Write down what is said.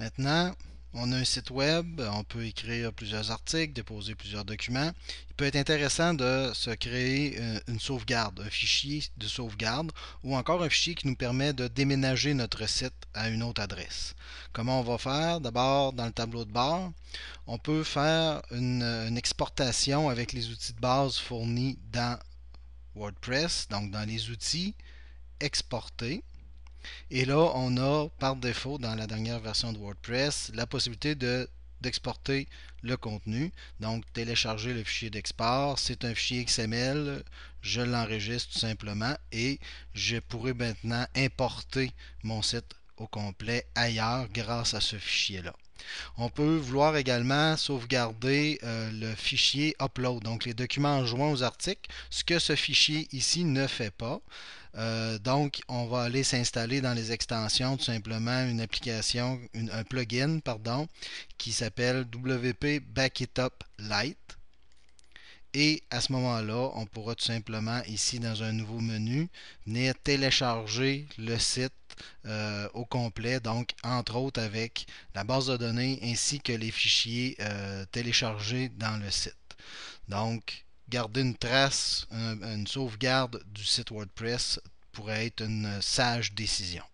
Maintenant, on a un site web, on peut écrire plusieurs articles, déposer plusieurs documents. Il peut être intéressant de se créer euh, une sauvegarde, un fichier de sauvegarde ou encore un fichier qui nous permet de déménager notre site à une autre adresse. Comment on va faire? D'abord, dans le tableau de bord, on peut faire une, exportation avec les outils de base fournis dans WordPress, donc dans les outils, exporter. Et là, on a par défaut dans la dernière version de WordPress la possibilité d'exporter le contenu. Donc, télécharger le fichier d'export. C'est un fichier XML. Je l'enregistre tout simplement et je pourrai maintenant importer mon site au complet ailleurs grâce à ce fichier-là. On peut vouloir également sauvegarder euh, le fichier upload, donc les documents joints aux articles, ce que ce fichier ici ne fait pas. Euh, donc, on va aller s'installer dans les extensions tout simplement une application, un plugin, pardon, qui s'appelle WP Backup Lite. Et à ce moment-là, on pourra tout simplement ici dans un nouveau menu venir télécharger le site euh, au complet, donc entre autres avec la base de données ainsi que les fichiers euh, téléchargés dans le site. Donc, garder une trace, une sauvegarde du site WordPress pourrait être une sage décision.